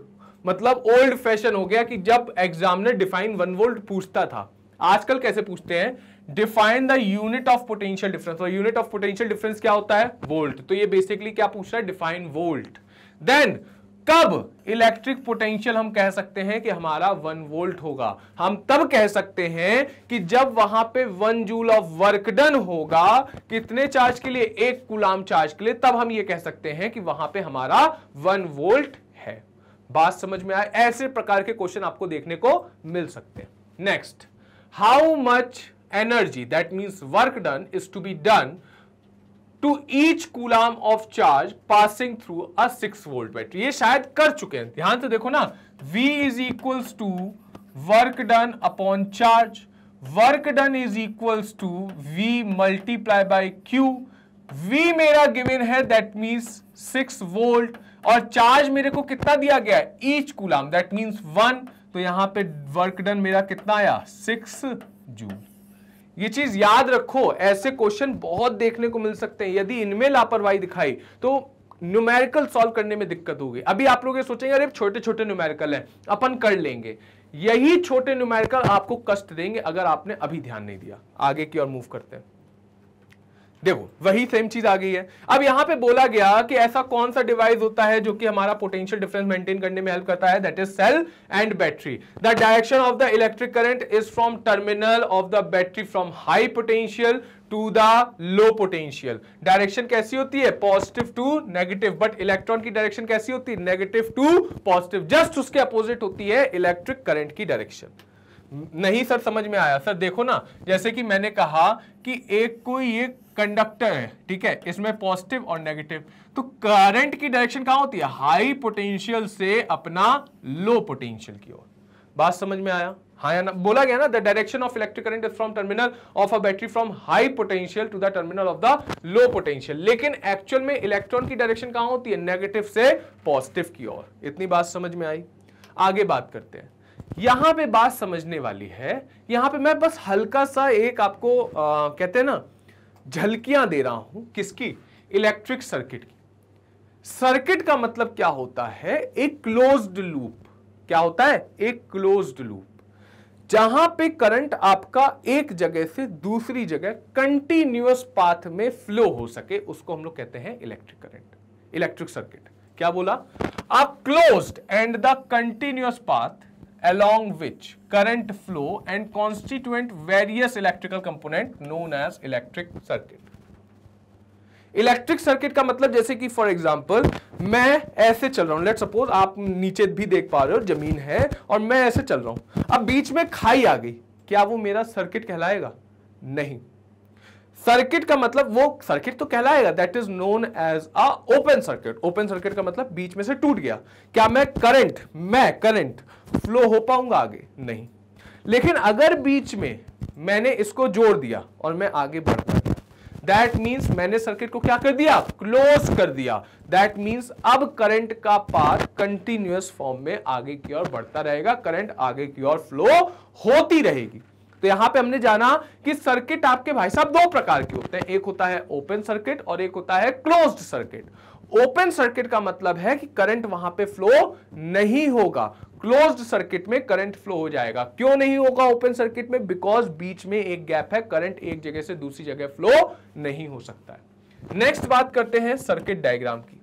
मतलब ओल्ड फैशन हो गया कि जब एग्जामिनर डिफाइन वन वोल्ट पूछता था आजकल कैसे पूछते हैं define the unit of potential difference और यूनिट ऑफ पोटेंशियल डिफरेंस क्या होता है वोल्ट तो ये बेसिकली क्या पूछ रहा है डिफाइन वोल्ट देन कब इलेक्ट्रिक पोटेंशियल हम कह सकते हैं कि हमारा वन वोल्ट होगा हम तब कह सकते हैं कि जब वहां पे one joule of work done होगा कितने चार्ज के लिए एक गुलाम चार्ज के लिए तब हम ये कह सकते हैं कि वहां पे हमारा वन वोल्ट है बात समझ में आए ऐसे प्रकार के क्वेश्चन आपको देखने को मिल सकते हैं next how much energy that means work done is to be done to each coulomb of charge passing through a six volt battery ये शायद कर चुके हैं ध्यान से देखो ना V is equals to work done upon charge work done is equals to V multiply by Q V मेरा गिवन है दैट मीन्स सिक्स वोल्ट और चार्ज मेरे को कितना दिया गया है each coulomb that means one तो यहां पे वर्क डन मेरा कितना आया सिक्स जूल ये चीज याद रखो ऐसे क्वेश्चन बहुत देखने को मिल सकते हैं यदि इनमें लापरवाही दिखाई तो न्यूमेरिकल सॉल्व करने में दिक्कत होगी अभी आप लोग ये सोचेंगे अरे छोटे छोटे न्यूमेरिकल है अपन कर लेंगे यही छोटे न्यूमेरिकल आपको कष्ट देंगे अगर आपने अभी ध्यान नहीं दिया आगे की ओर मूव करते हैं देखो वही सेम चीज आ गई है अब यहां पे बोला गया कि ऐसा कौन सा डिवाइस होता है जो कि हमारा पोटेंशियल डिफरेंस मेंटेन करने में हेल्प करता है that is cell and battery the direction of the electric current is from terminal of the battery from high potential to the low potential direction कैसी होती है positive to negative but electron की direction कैसी होती है negative to positive just उसके opposite होती है इलेक्ट्रिक करंट की डायरेक्शन नहीं सर समझ में आया सर देखो ना जैसे कि मैंने कहा कि एक कोई ये कंडक्टर है ठीक है इसमें पॉजिटिव और नेगेटिव तो करंट की डायरेक्शन कहां होती है हाई पोटेंशियल से अपना लो पोटेंशियल की ओर बात समझ में आया हाँ या ना बोला गया ना the direction of electric current is from terminal of a battery from high potential to the terminal of the low potential लेकिन एक्चुअल में इलेक्ट्रॉन की डायरेक्शन कहां होती है नेगेटिव से पॉजिटिव की ओर इतनी बात समझ में आई आगे बात करते हैं यहां पे बात समझने वाली है यहां पे मैं बस हल्का सा एक आपको आ, कहते हैं ना झलकियां दे रहा हूं किसकी इलेक्ट्रिक सर्किट की सर्किट का मतलब क्या होता है एक क्लोज्ड लूप क्या होता है एक क्लोज्ड लूप जहां पे करंट आपका एक जगह से दूसरी जगह कंटिन्यूस पाथ में फ्लो हो सके उसको हम लोग कहते हैं इलेक्ट्रिक करंट इलेक्ट्रिक सर्किट क्या बोला आप closed and the continuous path along which current flow and constituent various electrical component known as electric circuit. Electric circuit का मतलब जैसे कि फॉर एग्जाम्पल मैं ऐसे चल रहा हूं लेट सपोज आप नीचे भी देख पा रहे हो जमीन है और मैं ऐसे चल रहा हूं अब बीच में खाई आ गई क्या वो मेरा सर्किट कहलाएगा नहीं सर्किट का मतलब वो सर्किट तो कहलाएगा that is known as a open circuit open circuit का मतलब बीच में से टूट गया क्या मैं करंट मैं करंट फ्लो हो पाऊंगा आगे नहीं लेकिन अगर बीच में मैंने इसको जोड़ दिया और मैं आगे बढ़ता दैट मीन्स मैंने सर्किट को क्या कर दिया क्लोज कर दिया दैट मीन्स अब करंट का पार कंटिन्यूस फॉर्म में आगे की ओर बढ़ता रहेगा करंट आगे की ओर फ्लो होती रहेगी तो यहां पे हमने जाना कि सर्किट आपके भाई साहब दो प्रकार के होते हैं एक होता है ओपन सर्किट और एक होता है क्लोज्ड सर्किट ओपन सर्किट का मतलब है कि करंट वहां पे फ्लो नहीं होगा क्लोज्ड सर्किट में करंट फ्लो हो जाएगा क्यों नहीं होगा ओपन सर्किट में बिकॉज बीच में एक गैप है करंट एक जगह से दूसरी जगह फ्लो नहीं हो सकता है नेक्स्ट बात करते हैं सर्किट डायग्राम की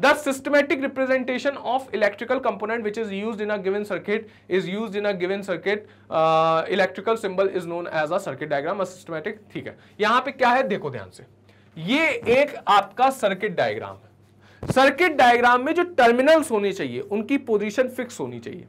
the systematic representation of electrical component which is use in given circuit is use in given circuit electrical symbol is known as a circuit diagram a systematic ठीक है यहां पर क्या है देखो ध्यान से ये एक आपका सर्किट डायग्राम है सर्किट डायग्राम में जो टर्मिनल्स होने चाहिए उनकी पोजीशन फिक्स होनी चाहिए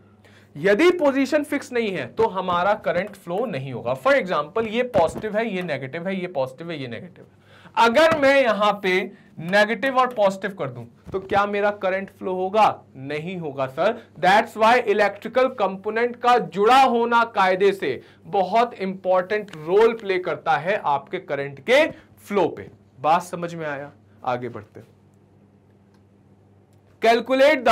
यदि पोजीशन फिक्स नहीं है तो हमारा करंट फ्लो नहीं होगा फॉर एग्जाम्पल ये पॉजिटिव है ये नेगेटिव है ये पॉजिटिव है ये नेगेटिव है अगर मैं यहां पे नेगेटिव और पॉजिटिव कर दूं तो क्या मेरा करंट फ्लो होगा नहीं होगा sir that's why electrical component का जुड़ा होना कायदे से बहुत इंपॉर्टेंट रोल प्ले करता है आपके करंट के फ्लो पे बात समझ में आया आगे बढ़ते हैं calculate the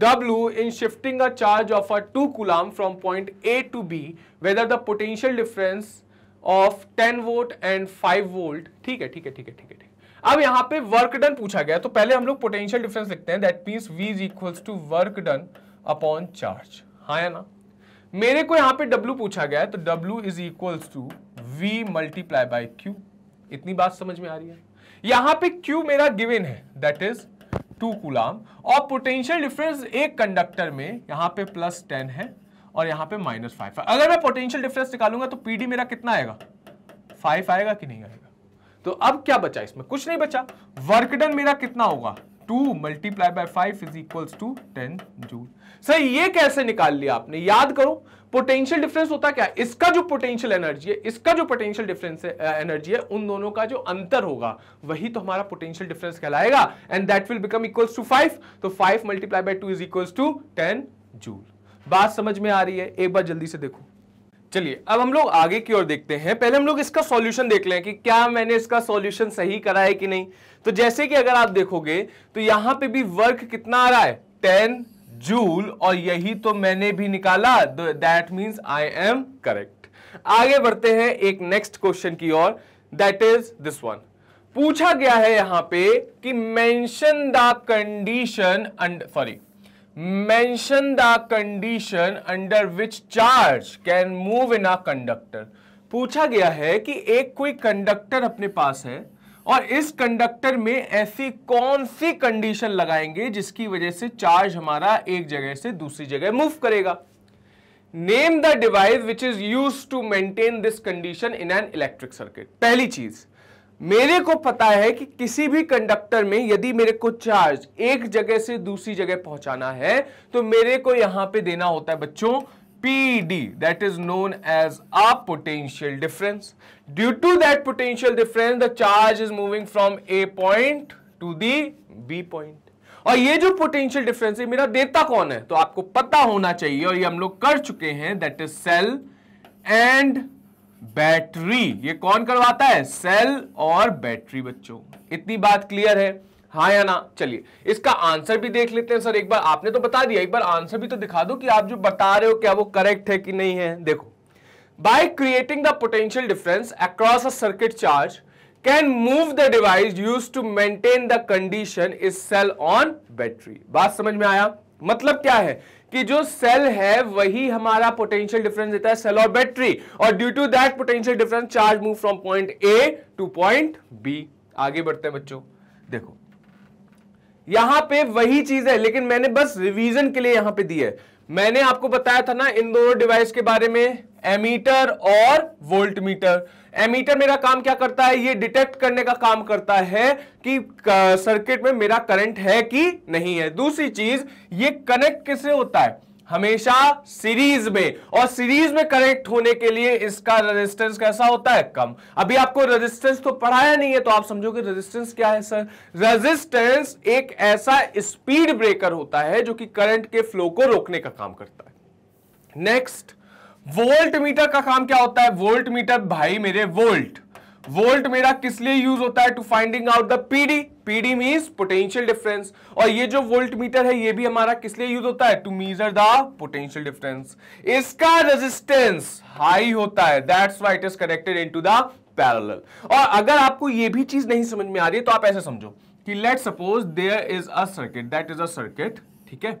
W in shifting a charge of a two coulomb from point A to B whether the potential difference of ten volt and five volt ठीक है ठीक है ठीक है ठीक है ठीक अब यहाँ पे वर्क डन पूछा गया तो पहले हम लोग पोटेंशियल डिफरेंस लिखते हैं that mean V is equals to work done upon charge हाँ या ना मेरे को यहाँ पे W पूछा गया है तो W is equals to V multiply by Q इतनी बात समझ में आ रही है यहाँ पे Q मेरा गिवन है दैट इज टू कुलाम और पोटेंशियल डिफरेंस एक कंडक्टर में यहां पे प्लस टेन है और यहां पे माइनस फाइव अगर मैं पोटेंशियल डिफरेंस निकालूंगा तो पीडी मेरा कितना आएगा फाइव आएगा कि नहीं आएगा तो अब क्या बचा इसमें कुछ नहीं बचा वर्कडन मेरा कितना होगा two multiply by five is equal to ten joule sir ये कैसे निकाल लिया आपने याद करो पोटेंशियल डिफरेंस होता क्या इसका जो पोटेंशियल एनर्जी है इसका जो पोटेंशियल डिफरेंस एनर्जी है उन दोनों का जो अंतर होगा वही तो हमारा पोटेंशियल डिफरेंस कहलाएगा and that will become equals to five तो five multiply by two is equal to ten joule बात समझ में आ रही है एक बार जल्दी से देखो चलिए अब हम लोग आगे की ओर देखते हैं पहले हम लोग इसका सॉल्यूशन देख लें कि क्या मैंने इसका सॉल्यूशन सही करा है कि नहीं तो जैसे कि अगर आप देखोगे तो यहां पे भी वर्क कितना आ रहा है टेन जूल और यही तो मैंने भी निकाला that means I am correct आगे बढ़ते हैं एक नेक्स्ट क्वेश्चन की ओर दैट इज दिस वन पूछा गया है यहां पे कि mention the condition under sorry mention the condition under which charge can move in a conductor पूछा गया है कि एक कोई कंडक्टर अपने पास है और इस कंडक्टर में ऐसी कौन सी कंडीशन लगाएंगे जिसकी वजह से चार्ज हमारा एक जगह से दूसरी जगह मूव करेगा name the device which is use to maintain this condition in an electric circuit पहली चीज मेरे को पता है कि किसी भी कंडक्टर में यदि मेरे को चार्ज एक जगह से दूसरी जगह पहुंचाना है तो मेरे को यहां पे देना होता है बच्चों PD that is known as a potential difference. Due to that potential difference, the charge is moving from A point to the B point. और ये जो पोटेंशियल डिफरेंस है मेरा देता कौन है तो आपको पता होना चाहिए और ये हम लोग कर चुके हैं that is cell and battery ये कौन करवाता है सेल और बैटरी बच्चों इतनी बात क्लियर है हाँ या ना चलिए इसका आंसर भी देख लेते हैं सर एक बार आपने तो बता दिया एक बार आंसर भी तो दिखा दो कि आप जो बता रहे हो क्या वो करेक्ट है कि नहीं है देखो by creating the potential difference across a circuit charge can move the device use to maintain the condition is cell on battery बात समझ में आया मतलब क्या है कि जो सेल है वही हमारा पोटेंशियल डिफरेंस देता है सेल और बैटरी और due to that potential difference charge move from point A to point B आगे बढ़ते हैं बच्चों देखो यहां पे वही चीज है लेकिन मैंने बस रिवीजन के लिए यहां पे दी है मैंने आपको बताया था ना इन दोनों डिवाइस के बारे में एमीटर और वोल्टमीटर एमीटर मेरा काम क्या करता है ये डिटेक्ट करने का काम करता है कि सर्किट में मेरा करंट है कि नहीं है दूसरी चीज ये कनेक्ट किससे होता है हमेशा सीरीज में और सीरीज में करेक्ट होने के लिए इसका रेजिस्टेंस कैसा होता है कम अभी आपको रेजिस्टेंस तो पढ़ाया नहीं है तो आप समझोगे रेजिस्टेंस क्या है सर रेजिस्टेंस एक ऐसा स्पीड ब्रेकर होता है जो कि करंट के फ्लो को रोकने का काम करता है नेक्स्ट वोल्ट मीटर का काम क्या होता है वोल्ट मीटर भाई मेरे वोल्ट वोल्ट मेरा किस लिए यूज होता है to finding out the PD PD means potential difference और ये जो वोल्ट मीटर है ये भी हमारा किस लिए यूज होता है to measure the potential difference इसका रेजिस्टेंस हाई होता है that's why it is connected in to the parallel और अगर आपको ये भी चीज नहीं समझ में आ रही है तो आप ऐसे समझो कि let suppose there is a circuit that is a circuit ठीक है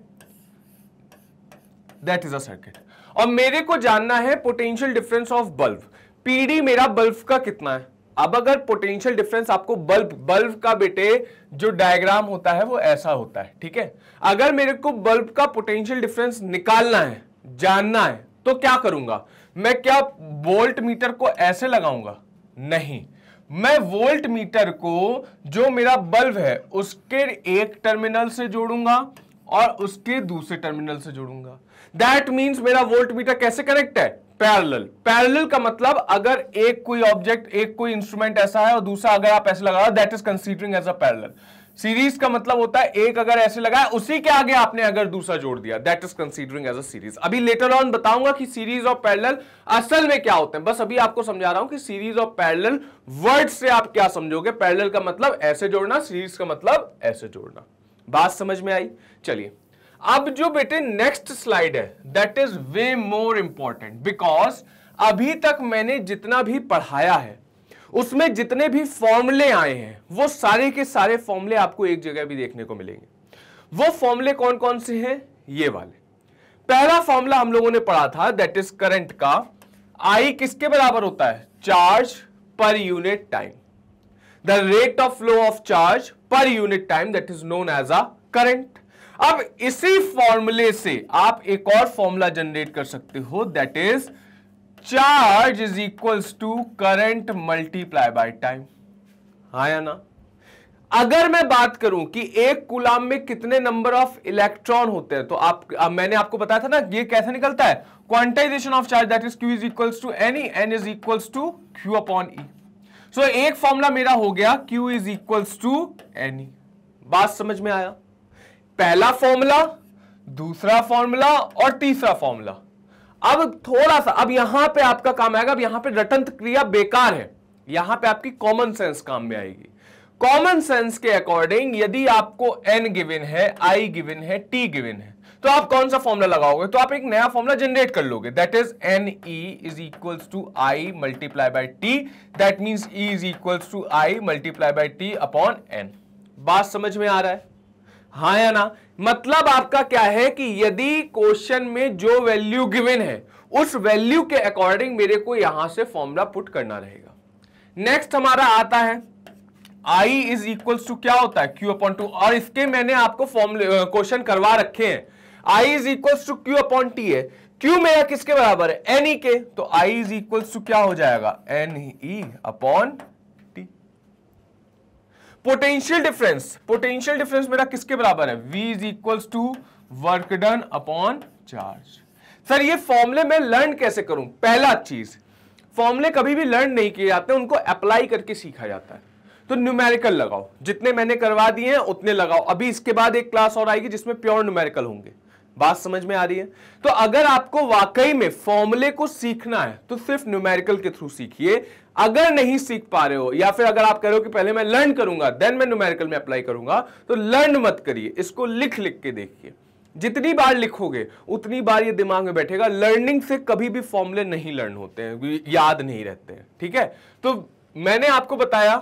दैट इज अ सर्किट और मेरे को जानना है potential difference of bulb PD मेरा बल्ब का कितना है अब अगर पोटेंशियल डिफरेंस आपको बल्ब बल्ब का बेटे जो डायग्राम होता है वो ऐसा होता है ठीक है अगर मेरे को बल्ब का पोटेंशियल डिफरेंस निकालना है जानना है तो क्या करूंगा मैं क्या वोल्ट मीटर को ऐसे लगाऊंगा नहीं मैं वोल्ट मीटर को जो मेरा बल्ब है उसके एक टर्मिनल से जोड़ूंगा और उसके दूसरे टर्मिनल से जोड़ूंगा दैट मीन्स मेरा वोल्ट मीटर कैसे कनेक्ट है पैरेलल पैरेलल का मतलब अगर एक कोई ऑब्जेक्ट एक कोई इंस्ट्रूमेंट ऐसा है और दूसरा अगर आप ऐसे लगा that is considering as a parallel series का मतलब होता है एक अगर ऐसे लगाया उसी के आगे आपने अगर दूसरा जोड़ दिया that is considering as a series अभी लेटर ऑन बताऊंगा कि सीरीज और पैरेलल असल में क्या होते हैं बस अभी आपको समझा रहा हूं कि सीरीज और पैरेलल वर्ड से आप क्या समझोगे पैरेलल का मतलब ऐसे जोड़ना सीरीज का मतलब ऐसे जोड़ना बात समझ में आई चलिए अब जो बेटे नेक्स्ट स्लाइड है that is way more important because अभी तक मैंने जितना भी पढ़ाया है उसमें जितने भी फॉर्मूले आए हैं वो सारे के सारे फॉर्मूले आपको एक जगह भी देखने को मिलेंगे वो फॉर्मूले कौन कौन से हैं ये वाले पहला फॉर्मूला हम लोगों ने पढ़ा था दैट इज करंट का आई किसके बराबर होता है charge per unit time the rate of flow of charge per unit time that is known as a current अब इसी फॉर्मूले से आप एक और फॉर्मूला जनरेट कर सकते हो that is charge is equals to current multiply by time हाँ या ना अगर मैं बात करूं कि एक कुलाम में कितने नंबर ऑफ इलेक्ट्रॉन होते हैं तो आप आ, मैंने आपको बताया था ना ये कैसे निकलता है quantization of charge that is Q is equals to n e n is equals to Q upon e so एक फॉर्मूला मेरा हो गया Q is equals to n e बात समझ में आया पहला फॉर्मूला दूसरा फॉर्मूला और तीसरा फॉर्मूला अब थोड़ा सा अब यहां पे आपका काम आएगा अब यहां पे रटंत क्रिया बेकार है यहां पे आपकी कॉमन सेंस काम में आएगी कॉमन सेंस के अकॉर्डिंग यदि आपको एन गिवन है आई गिवन है टी गिवन है तो आप कौन सा फॉर्मूला लगाओगे तो आप एक नया फॉर्मूला जनरेट कर लोगे that is n e is equals to I multiply by t that means e is equals to I multiply by t upon n बात समझ में आ रहा है हा या ना मतलब आपका क्या है कि यदि क्वेश्चन में जो वैल्यू गिवन है उस वैल्यू के अकॉर्डिंग मेरे को यहां से फॉर्मूला पुट करना रहेगा नेक्स्ट हमारा आता है आई इज इक्वल टू क्या होता है क्यू अपॉन टू और इसके मैंने आपको फॉर्मूले क्वेश्चन करवा रखे हैं I is equal to Q upon t है Q मेरा किसके बराबर है एन ई e के तो आई इज इक्वल टू क्या हो जाएगा एन ई upon potential difference potential difference मेरा किसके बराबर है V is equal to work done upon charge sir ये फॉर्मुले मैं लर्न कैसे करूं पहला चीज फॉर्मुले कभी भी लर्न नहीं किए जाते उनको अप्लाई करके सीखा जाता है तो न्यूमेरिकल लगाओ जितने मैंने करवा दिए हैं उतने लगाओ अभी इसके बाद एक क्लास और आएगी जिसमें प्योर न्यूमेरिकल होंगे बात समझ में आ रही है तो अगर आपको वाकई में फॉर्मुले को सीखना है तो सिर्फ न्यूमेरिकल के थ्रू सीखिए अगर नहीं सीख पा रहे हो या फिर अगर आप कह रहे हो कि पहले मैं लर्न करूंगा देन मैं न्यूमेरिकल में अप्लाई करूंगा तो लर्न मत करिए इसको लिख लिख के देखिए जितनी बार लिखोगे उतनी बार ये दिमाग में बैठेगा लर्निंग से कभी भी फॉर्मूले नहीं लर्न होते हैं याद नहीं रहते हैं ठीक है तो मैंने आपको बताया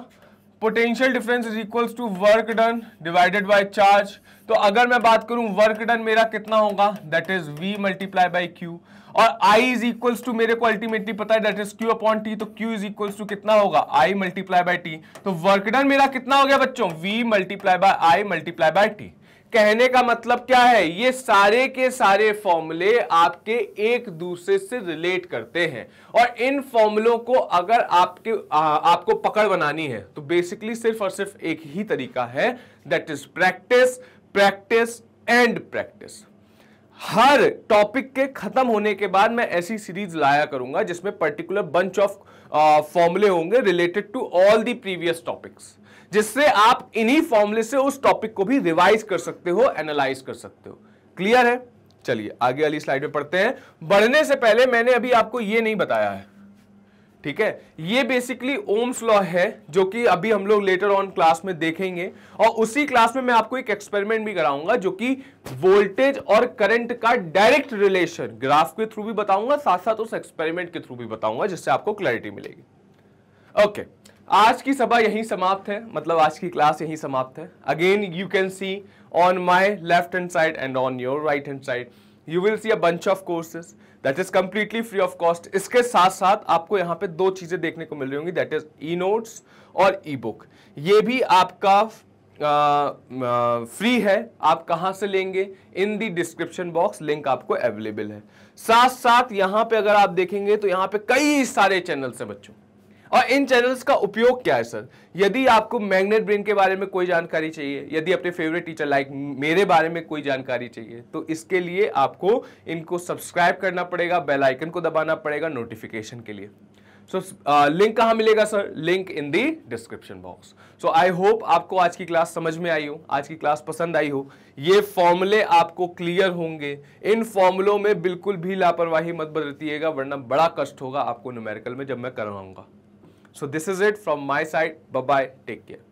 potential difference is equals to work done divided by charge तो अगर मैं बात करूं वर्क डन मेरा कितना होगा that is V multiply by Q और आई इज इक्वल्स टू मेरे को अल्टीमेटली पता है that is q upon T तो q इज इक्वल्स टू कितना होगा आई मल्टीप्लाई बाय टी तो वर्कडन मेरा कितना हो गया बच्चों V multiply by I multiply by t कहने का मतलब क्या है ये सारे के सारे फॉर्मूले आपके एक दूसरे से रिलेट करते हैं और इन फॉर्मूलों को अगर आपके आ, आपको पकड़ बनानी है तो बेसिकली सिर्फ और सिर्फ एक ही तरीका है that is practice practice and practice हर टॉपिक के खत्म होने के बाद मैं ऐसी सीरीज लाया करूंगा जिसमें पर्टिकुलर बंच ऑफ फॉर्मूले होंगे related to all the previous topics जिससे आप इन्हीं फॉर्मूले से उस टॉपिक को भी रिवाइज कर सकते हो एनालाइज कर सकते हो क्लियर है चलिए आगे वाली स्लाइड में पढ़ते हैं बढ़ने से पहले मैंने अभी आपको यह नहीं बताया है ठीक है ये बेसिकली ओम्स लॉ है जो कि अभी हम लोग लेटर ऑन क्लास में देखेंगे और उसी क्लास में मैं आपको एक एक्सपेरिमेंट भी कराऊंगा जो कि वोल्टेज और करंट का डायरेक्ट रिलेशन ग्राफ के थ्रू भी बताऊंगा साथ साथ उस एक्सपेरिमेंट के थ्रू भी बताऊंगा जिससे आपको क्लैरिटी मिलेगी ओके okay. आज की सभा यहीं समाप्त है मतलब आज की क्लास यहीं समाप्त है again you can see on my left hand side and on your right hand side you will see a bunch of courses that is completely free of cost इसके साथ साथ आपको यहाँ पे दो चीज़ें देखने को मिल रही होंगी दैट इज ई नोट्स और ई बुक ये भी आपका फ्री है आप कहां से लेंगे in the description box link आपको अवेलेबल है साथ साथ यहां पे अगर आप देखेंगे तो यहाँ पे कई सारे चैनल्स हैं बच्चों और इन चैनल्स का उपयोग क्या है सर यदि आपको मैग्नेट ब्रेन के बारे में कोई जानकारी चाहिए यदि अपने फेवरेट टीचर लाइक मेरे बारे में कोई जानकारी चाहिए तो इसके लिए आपको इनको सब्सक्राइब करना पड़ेगा बेल आइकन को दबाना पड़ेगा नोटिफिकेशन के लिए सो लिंक uh, कहाँ मिलेगा sir link in the description box so I hope आपको आज की क्लास समझ में आई हो आज की क्लास पसंद आई हो ये फॉर्मूले आपको क्लियर होंगे इन फॉर्मूलों में बिल्कुल भी लापरवाही मत बरतिएगा वरना बड़ा कष्ट होगा आपको न्यूमेरिकल में जब मैं करवाऊंगा So this is it from my side. Bye-bye. Take care.